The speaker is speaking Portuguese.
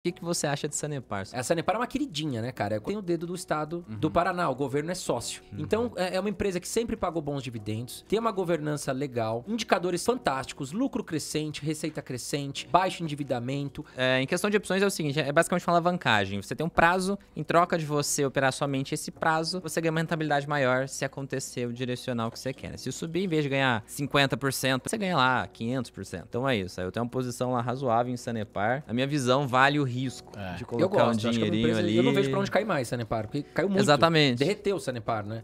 O que, que você acha de Sanepar? A Sanepar é uma queridinha, né, cara? Tem o dedo do Estado uhum. do Paraná, o governo é sócio. Uhum. Então, é, é uma empresa que sempre pagou bons dividendos, tem uma governança legal, indicadores fantásticos, lucro crescente, receita crescente, baixo endividamento. É, em questão de opções é o seguinte, é basicamente uma alavancagem. Você tem um prazo, em troca de você operar somente esse prazo, você ganha uma rentabilidade maior se acontecer o direcional que você quer. Né? Se subir, em vez de ganhar 50%, você ganha lá 500%. Então é isso. Eu tenho uma posição lá razoável em Sanepar. A minha visão vale o risco é. de colocar eu gosto, um dinheirinho empresa, ali. Eu não vejo para onde cair mais Sanepar, porque caiu muito. Exatamente. Derreteu o Sanepar, né?